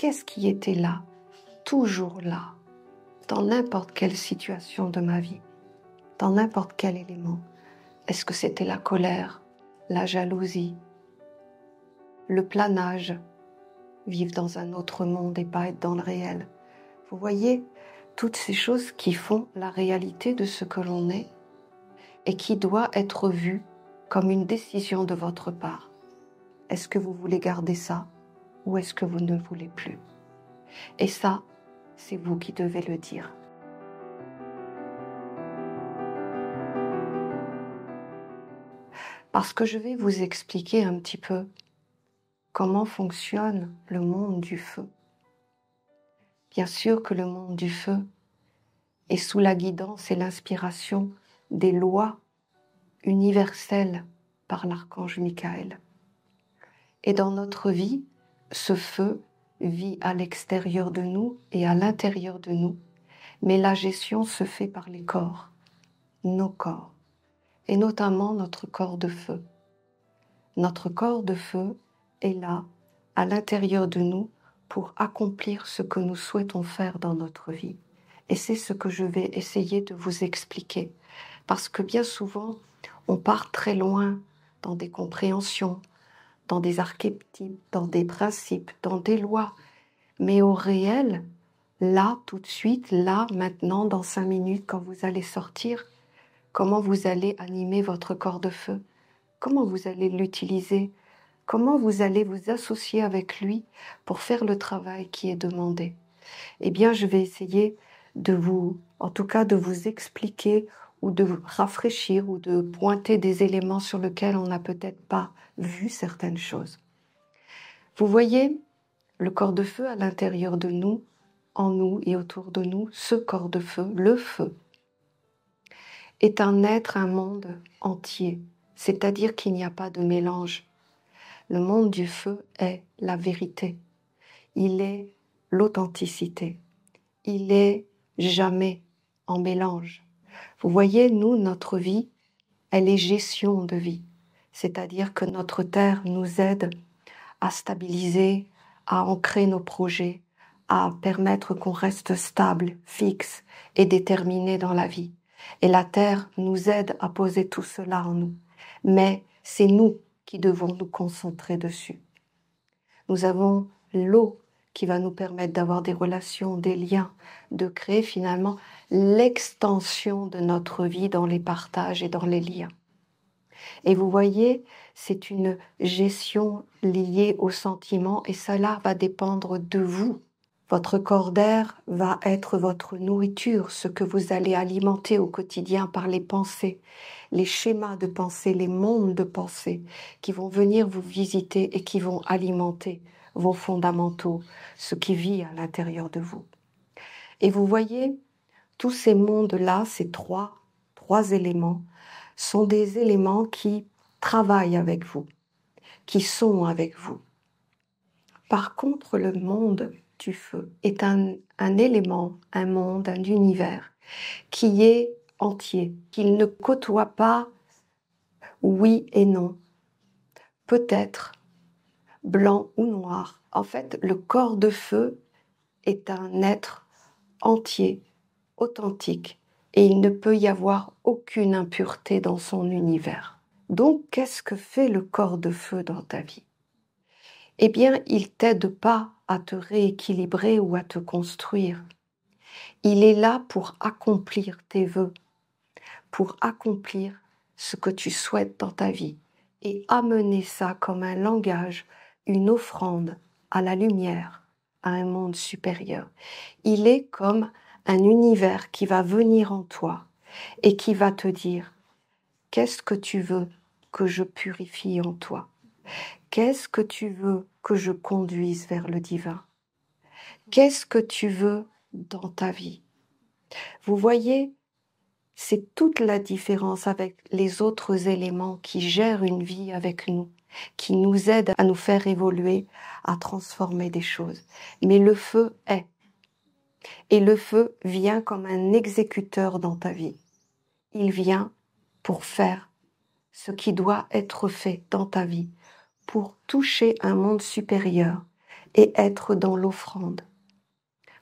qu'est-ce qui était là, toujours là, dans n'importe quelle situation de ma vie, dans n'importe quel élément. Est-ce que c'était la colère, la jalousie, le planage, vivre dans un autre monde et pas être dans le réel Vous voyez, toutes ces choses qui font la réalité de ce que l'on est et qui doit être vue comme une décision de votre part. Est-ce que vous voulez garder ça ou est-ce que vous ne voulez plus Et ça, c'est vous qui devez le dire. Parce que je vais vous expliquer un petit peu comment fonctionne le monde du feu. Bien sûr que le monde du feu est sous la guidance et l'inspiration des lois universelles par l'archange Michael. Et dans notre vie, ce feu vit à l'extérieur de nous et à l'intérieur de nous, mais la gestion se fait par les corps, nos corps, et notamment notre corps de feu. Notre corps de feu est là, à l'intérieur de nous, pour accomplir ce que nous souhaitons faire dans notre vie. Et c'est ce que je vais essayer de vous expliquer. Parce que bien souvent, on part très loin dans des compréhensions, dans des archétypes, dans des principes, dans des lois, mais au réel, là, tout de suite, là, maintenant, dans cinq minutes, quand vous allez sortir, comment vous allez animer votre corps de feu, comment vous allez l'utiliser, comment vous allez vous associer avec lui pour faire le travail qui est demandé. Eh bien, je vais essayer de vous, en tout cas, de vous expliquer ou de rafraîchir ou de pointer des éléments sur lesquels on n'a peut-être pas vu certaines choses. Vous voyez le corps de feu à l'intérieur de nous, en nous et autour de nous, ce corps de feu, le feu, est un être, un monde entier, c'est-à-dire qu'il n'y a pas de mélange. Le monde du feu est la vérité, il est l'authenticité, il est jamais en mélange. Vous voyez, nous, notre vie, elle est gestion de vie. C'est-à-dire que notre terre nous aide à stabiliser, à ancrer nos projets, à permettre qu'on reste stable, fixe et déterminé dans la vie. Et la terre nous aide à poser tout cela en nous. Mais c'est nous qui devons nous concentrer dessus. Nous avons l'eau qui va nous permettre d'avoir des relations, des liens, de créer finalement l'extension de notre vie dans les partages et dans les liens. Et vous voyez, c'est une gestion liée au sentiment et cela va dépendre de vous. Votre corps d'air va être votre nourriture, ce que vous allez alimenter au quotidien par les pensées, les schémas de pensée, les mondes de pensée qui vont venir vous visiter et qui vont alimenter vos fondamentaux, ce qui vit à l'intérieur de vous. Et vous voyez, tous ces mondes-là, ces trois, trois éléments, sont des éléments qui travaillent avec vous, qui sont avec vous. Par contre, le monde du feu est un, un élément, un monde, un univers qui est entier, qu'il ne côtoie pas oui et non, peut-être blanc ou noir. En fait, le corps de feu est un être entier, authentique, et il ne peut y avoir aucune impureté dans son univers. Donc, qu'est-ce que fait le corps de feu dans ta vie Eh bien, il t'aide pas à te rééquilibrer ou à te construire. Il est là pour accomplir tes vœux, pour accomplir ce que tu souhaites dans ta vie et amener ça comme un langage offrande à la lumière, à un monde supérieur. Il est comme un univers qui va venir en toi et qui va te dire, qu'est-ce que tu veux que je purifie en toi Qu'est-ce que tu veux que je conduise vers le divin Qu'est-ce que tu veux dans ta vie Vous voyez, c'est toute la différence avec les autres éléments qui gèrent une vie avec nous qui nous aide à nous faire évoluer, à transformer des choses. Mais le feu est. Et le feu vient comme un exécuteur dans ta vie. Il vient pour faire ce qui doit être fait dans ta vie, pour toucher un monde supérieur et être dans l'offrande.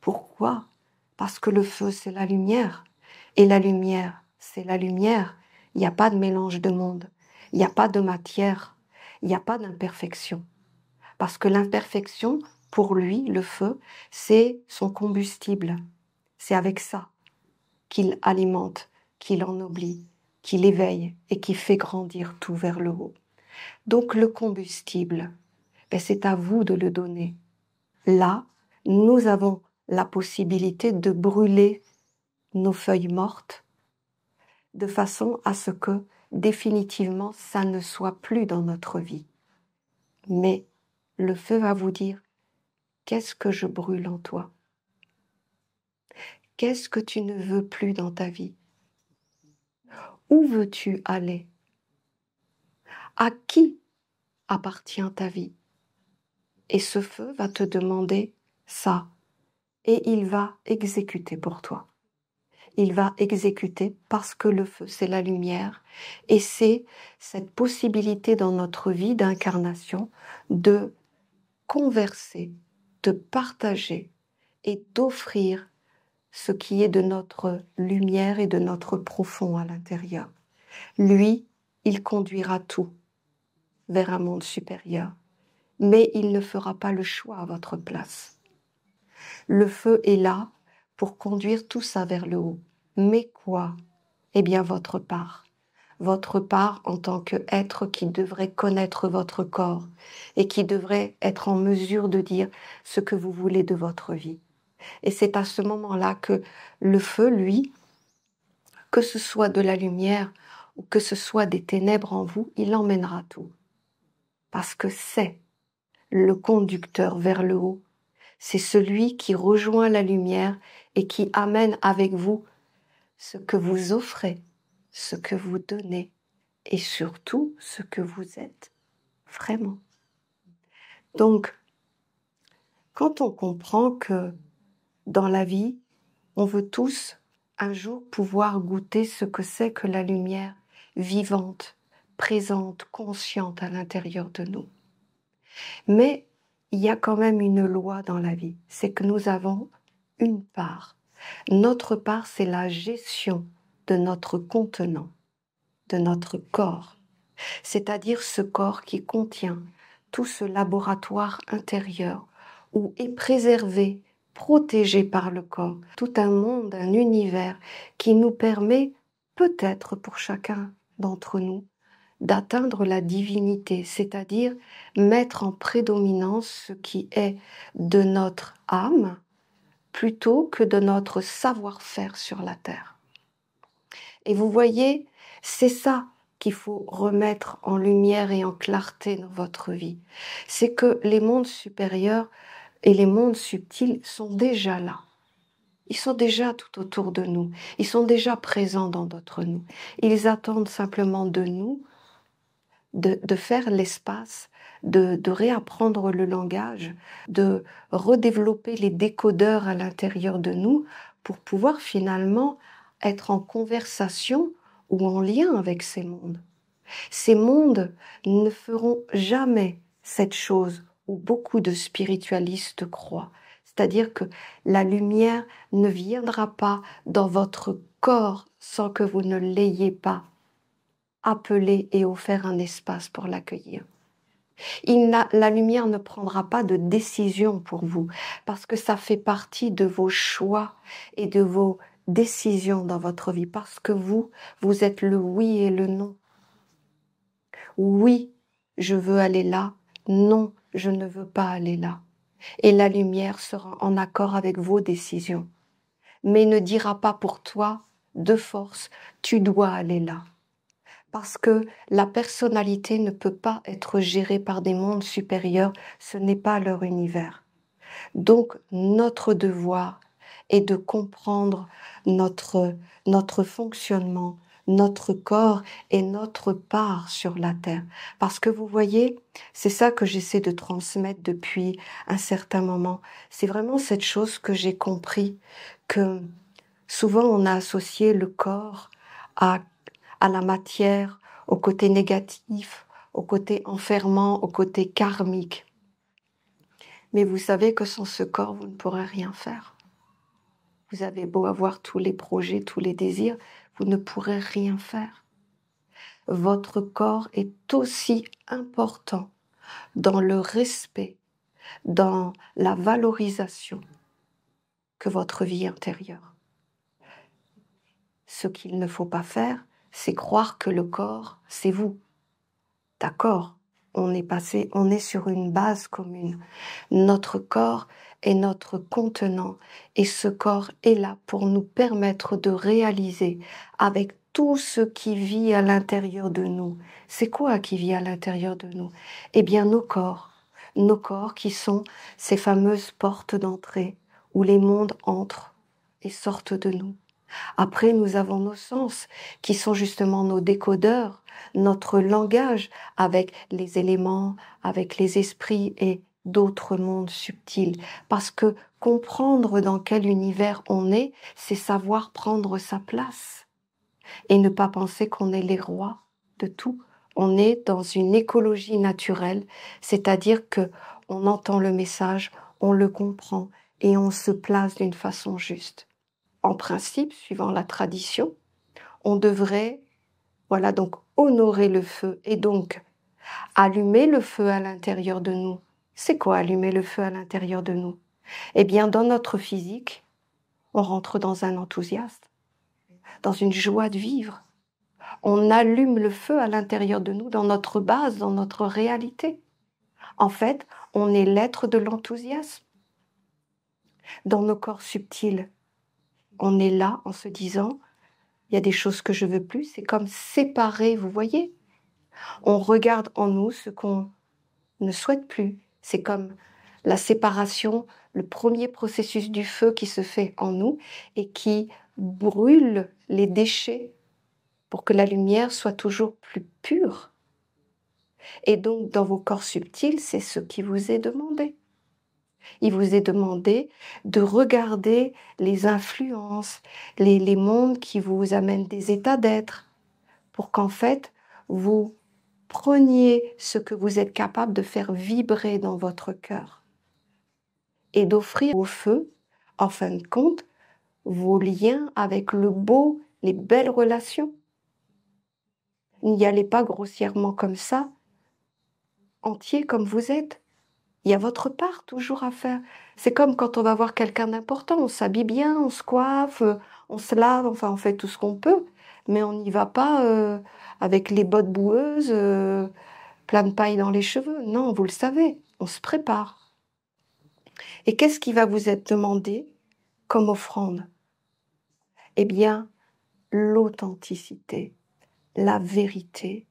Pourquoi Parce que le feu, c'est la lumière. Et la lumière, c'est la lumière. Il n'y a pas de mélange de monde. Il n'y a pas de matière il n'y a pas d'imperfection. Parce que l'imperfection, pour lui, le feu, c'est son combustible. C'est avec ça qu'il alimente, qu'il ennoblit, qu'il éveille et qui fait grandir tout vers le haut. Donc le combustible, ben, c'est à vous de le donner. Là, nous avons la possibilité de brûler nos feuilles mortes de façon à ce que définitivement ça ne soit plus dans notre vie. Mais le feu va vous dire, qu'est-ce que je brûle en toi Qu'est-ce que tu ne veux plus dans ta vie Où veux-tu aller À qui appartient ta vie Et ce feu va te demander ça, et il va exécuter pour toi il va exécuter parce que le feu, c'est la lumière. Et c'est cette possibilité dans notre vie d'incarnation de converser, de partager et d'offrir ce qui est de notre lumière et de notre profond à l'intérieur. Lui, il conduira tout vers un monde supérieur, mais il ne fera pas le choix à votre place. Le feu est là pour conduire tout ça vers le haut. Mais quoi Eh bien votre part. Votre part en tant qu'être qui devrait connaître votre corps et qui devrait être en mesure de dire ce que vous voulez de votre vie. Et c'est à ce moment-là que le feu, lui, que ce soit de la lumière ou que ce soit des ténèbres en vous, il emmènera tout. Parce que c'est le conducteur vers le haut c'est celui qui rejoint la lumière et qui amène avec vous ce que vous offrez, ce que vous donnez et surtout ce que vous êtes vraiment. Donc, quand on comprend que dans la vie, on veut tous un jour pouvoir goûter ce que c'est que la lumière vivante, présente, consciente à l'intérieur de nous. Mais il y a quand même une loi dans la vie, c'est que nous avons une part. Notre part, c'est la gestion de notre contenant, de notre corps, c'est-à-dire ce corps qui contient tout ce laboratoire intérieur où est préservé, protégé par le corps, tout un monde, un univers qui nous permet peut-être pour chacun d'entre nous d'atteindre la divinité, c'est-à-dire mettre en prédominance ce qui est de notre âme plutôt que de notre savoir-faire sur la terre. Et vous voyez, c'est ça qu'il faut remettre en lumière et en clarté dans votre vie. C'est que les mondes supérieurs et les mondes subtils sont déjà là. Ils sont déjà tout autour de nous. Ils sont déjà présents dans notre nous. Ils attendent simplement de nous de, faire l'espace, de, réapprendre le langage, de redévelopper les décodeurs à l'intérieur de nous pour pouvoir finalement être en conversation ou en lien avec ces mondes. Ces mondes ne feront jamais cette chose où beaucoup de spiritualistes croient, c'est-à-dire que la lumière ne viendra pas dans votre corps sans que vous ne l'ayez pas appeler et offert un espace pour l'accueillir. la lumière ne prendra pas de décision pour vous parce que ça fait partie de vos choix et de vos décisions dans votre vie parce que vous, vous êtes le oui et le non. Oui, je veux aller là. Non, je ne veux pas aller là. Et la lumière sera en accord avec vos décisions, mais ne dira pas pour toi de force, tu dois aller là parce que la personnalité ne peut pas être gérée par des mondes supérieurs, ce n'est pas leur univers. Donc notre devoir est de comprendre notre, notre fonctionnement, notre corps et notre part sur la terre. Parce que vous voyez, c'est ça que j'essaie de transmettre depuis un certain moment. C'est vraiment cette chose que j'ai compris, que souvent on a associé le corps à à la matière, au côté négatif, au côté enfermant, au côté karmique. Mais vous savez que sans ce corps, vous ne pourrez rien faire. Vous avez beau avoir tous les projets, tous les désirs, vous ne pourrez rien faire. Votre corps est aussi important dans le respect, dans la valorisation que votre vie intérieure. Ce qu'il ne faut pas faire, c'est croire que le corps, c'est vous. D'accord On est passé, on est sur une base commune. Notre corps est notre contenant et ce corps est là pour nous permettre de réaliser avec tout ce qui vit à l'intérieur de nous. C'est quoi qui vit à l'intérieur de nous Eh bien nos corps, nos corps qui sont ces fameuses portes d'entrée où les mondes entrent et sortent de nous. Après, nous avons nos sens, qui sont justement nos décodeurs, notre langage avec les éléments, avec les esprits et d'autres mondes subtils. Parce que comprendre dans quel univers on est, c'est savoir prendre sa place et ne pas penser qu'on est les rois de tout. On est dans une écologie naturelle, c'est-à-dire que on entend le message, on le comprend et on se place d'une façon juste en principe, suivant la tradition, on devrait, voilà, donc honorer le feu et donc allumer le feu à l'intérieur de nous. C'est quoi allumer le feu à l'intérieur de nous Eh bien, dans notre physique, on rentre dans un enthousiasme, dans une joie de vivre. On allume le feu à l'intérieur de nous, dans notre base, dans notre réalité. En fait, on est l'être de l'enthousiasme. Dans nos corps subtils, on est là en se disant, il y a des choses que je veux plus. C'est comme séparer, vous voyez. On regarde en nous ce qu'on ne souhaite plus. C'est comme la séparation, le premier processus du feu qui se fait en nous et qui brûle les déchets pour que la lumière soit toujours plus pure. Et donc dans vos corps subtils, c'est ce qui vous est demandé. Il vous est demandé de regarder les influences, les, mondes qui vous amènent des états d'être, pour qu'en fait, vous preniez ce que vous êtes capable de faire vibrer dans votre cœur et d'offrir au feu, en fin de compte, vos liens avec le beau, les belles relations. N'y allez pas grossièrement comme ça, entier comme vous êtes. Il y a votre part toujours à faire. C'est comme quand on va voir quelqu'un d'important, on s'habille bien, on se coiffe, on se lave, enfin on fait tout ce qu'on peut, mais on n'y va pas euh, avec les bottes boueuses, euh, plein de paille dans les cheveux. Non, vous le savez, on se prépare. Et qu'est-ce qui va vous être demandé comme offrande Eh bien, l'authenticité, la vérité,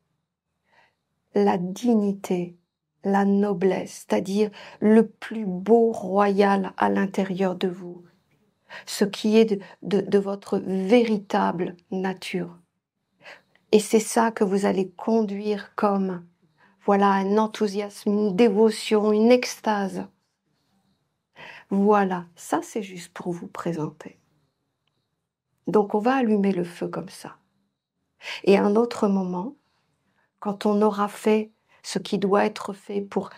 la dignité, la noblesse, c'est-à-dire le plus beau royal à l'intérieur de vous, ce qui est de, votre véritable nature. Et c'est ça que vous allez conduire comme, voilà, un enthousiasme, une dévotion, une extase. Voilà, ça c'est juste pour vous présenter. Donc on va allumer le feu comme ça. Et un autre moment, quand on aura fait ce qui doit être fait pour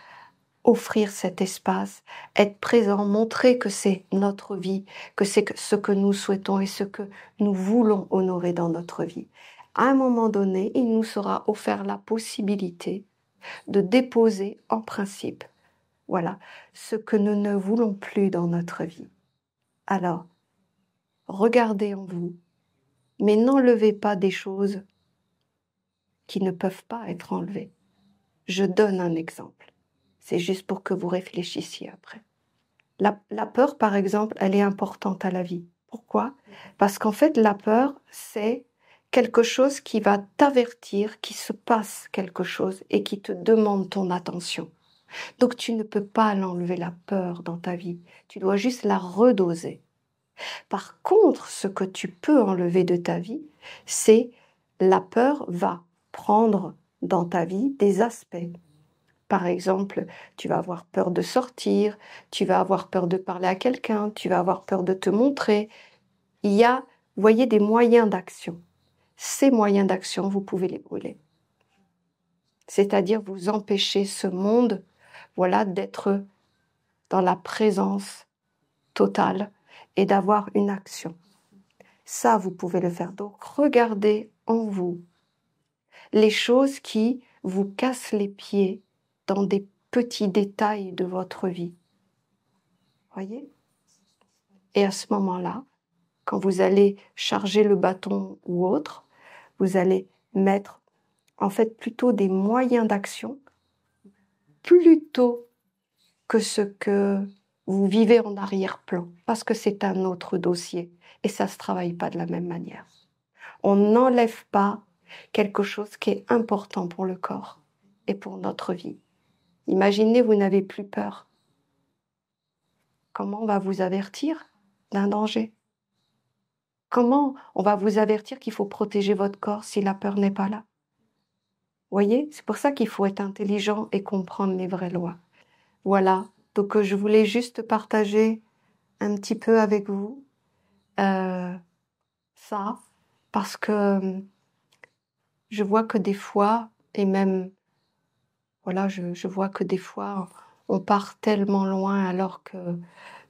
offrir cet espace, être présent, montrer que c'est notre vie, que c'est ce que nous souhaitons et ce que nous voulons honorer dans notre vie. À un moment donné, il nous sera offert la possibilité de déposer en principe, voilà, ce que nous ne voulons plus dans notre vie. Alors, regardez en vous, mais n'enlevez pas des choses qui ne peuvent pas être enlevées. Je donne un exemple. C'est juste pour que vous réfléchissiez après. La, peur, par exemple, elle est importante à la vie. Pourquoi Parce qu'en fait, la peur, c'est quelque chose qui va t'avertir qui se passe quelque chose et qui te demande ton attention. Donc tu ne peux pas l'enlever la peur dans ta vie, tu dois juste la redoser. Par contre, ce que tu peux enlever de ta vie, c'est la peur va prendre dans ta vie des aspects. Par exemple, tu vas avoir peur de sortir, tu vas avoir peur de parler à quelqu'un, tu vas avoir peur de te montrer. Il y a, voyez, des moyens d'action. Ces moyens d'action, vous pouvez les brûler. C'est-à-dire vous empêcher ce monde, voilà, d'être dans la présence totale et d'avoir une action. Ça, vous pouvez le faire. Donc, regardez en vous les choses qui vous cassent les pieds dans des petits détails de votre vie. Voyez Et à ce moment-là, quand vous allez charger le bâton ou autre, vous allez mettre en fait plutôt des moyens d'action plutôt que ce que vous vivez en arrière-plan, parce que c'est un autre dossier et ça ne se travaille pas de la même manière. On n'enlève pas quelque chose qui est important pour le corps et pour notre vie. Imaginez, vous n'avez plus peur. Comment on va vous avertir d'un danger Comment on va vous avertir qu'il faut protéger votre corps si la peur n'est pas là Voyez, c'est pour ça qu'il faut être intelligent et comprendre les vraies lois. Voilà, donc euh, je voulais juste partager un petit peu avec vous euh, ça, parce que je vois que des fois, et même, voilà, je, vois que des fois, on part tellement loin alors que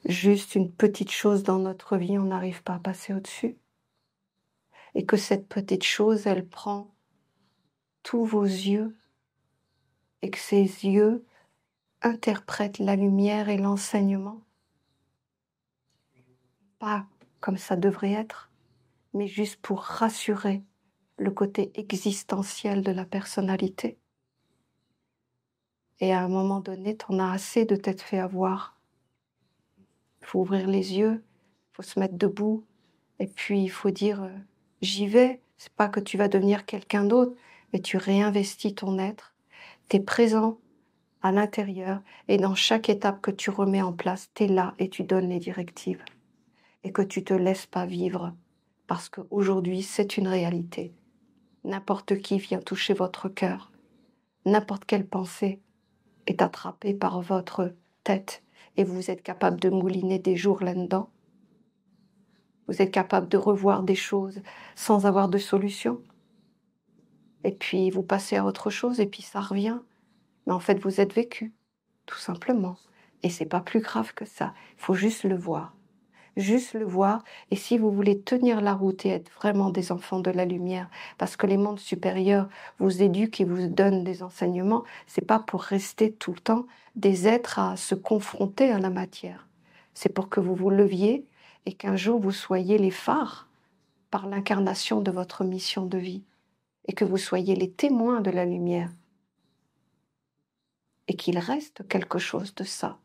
juste une petite chose dans notre vie, on n'arrive pas à passer au-dessus. Et que cette petite chose, elle prend tous vos yeux et que ces yeux interprètent la lumière et l'enseignement. Pas comme ça devrait être, mais juste pour rassurer le côté existentiel de la personnalité. Et à un moment donné, tu en as assez de t'être fait avoir. Il faut ouvrir les yeux, il faut se mettre debout, et puis il faut dire euh, j'y vais. C'est pas que tu vas devenir quelqu'un d'autre, mais tu réinvestis ton être. Tu es présent à l'intérieur et dans chaque étape que tu remets en place, tu es là et tu donnes les directives. Et que tu te laisses pas vivre parce qu'aujourd'hui, c'est une réalité N'importe qui vient toucher votre cœur. N'importe quelle pensée est attrapée par votre tête et vous êtes capable de mouliner des jours là-dedans. Vous êtes capable de revoir des choses sans avoir de solution. Et puis vous passez à autre chose et puis ça revient. Mais en fait, vous êtes vécu, tout simplement. Et c'est pas plus grave que ça. Il faut juste le voir juste le voir. Et si vous voulez tenir la route et être vraiment des enfants de la lumière, parce que les mondes supérieurs vous éduquent et vous donnent des enseignements, c'est pas pour rester tout le temps des êtres à se confronter à la matière. C'est pour que vous vous leviez et qu'un jour vous soyez les phares par l'incarnation de votre mission de vie et que vous soyez les témoins de la lumière et qu'il reste quelque chose de ça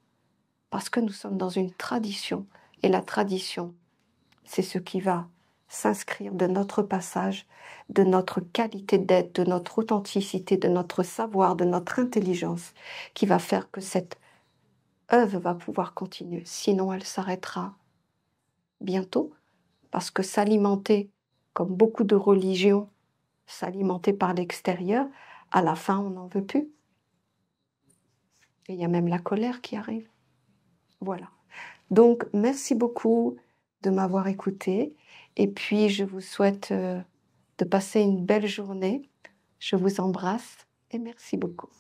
parce que nous sommes dans une tradition et la tradition. C'est ce qui va s'inscrire de notre passage, de notre qualité d'être, de notre authenticité, de notre savoir, de notre intelligence, qui va faire que cette œuvre va pouvoir continuer. Sinon, elle s'arrêtera bientôt, parce que s'alimenter, comme beaucoup de religions, s'alimenter par l'extérieur, à la fin, on n'en veut plus. Et il y a même la colère qui arrive. Voilà. Donc, merci beaucoup de m'avoir écouté. Et puis, je vous souhaite euh, de passer une belle journée. Je vous embrasse et merci beaucoup.